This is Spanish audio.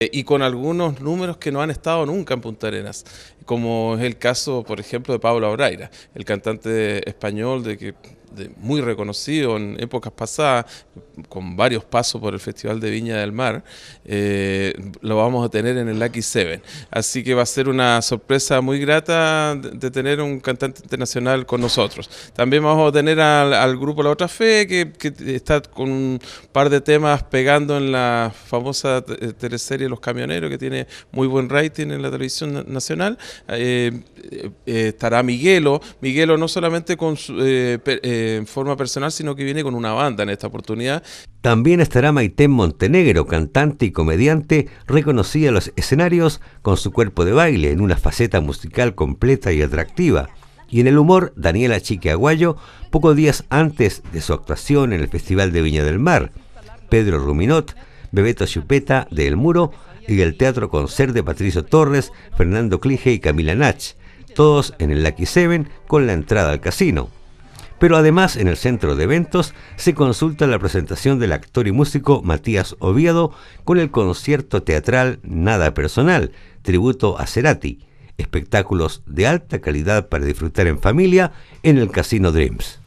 Eh, y con algunos números que no han estado nunca en Punta Arenas, como es el caso, por ejemplo, de Pablo Abraira, el cantante español de que muy reconocido en épocas pasadas, con varios pasos por el Festival de Viña del Mar, eh, lo vamos a tener en el Lucky Seven. Así que va a ser una sorpresa muy grata de, tener un cantante internacional con nosotros. También vamos a tener al, grupo La Otra Fe, que, está con un par de temas pegando en la famosa eh, teleserie Los Camioneros, que tiene muy buen rating en la televisión nacional. Eh, estará Miguelo, Miguelo no solamente con su, en forma personal, sino que viene con una banda en esta oportunidad. También estará Maitén Montenegro, cantante y comediante, reconocida en los escenarios con su cuerpo de baile en una faceta musical completa y atractiva. Y en el humor, Daniela Chique Aguayo, pocos días antes de su actuación en el Festival de Viña del Mar. Pedro Ruminot, Bebeto Chupeta de El Muro y el Teatro Concert de Patricio Torres, Fernando Clinge y Camila Nach, todos en el Lucky Seven con la entrada al casino. Pero además en el centro de eventos se consulta la presentación del actor y músico Matías Oviedo con el concierto teatral Nada Personal, tributo a Cerati, espectáculos de alta calidad para disfrutar en familia en el Casino Dreams.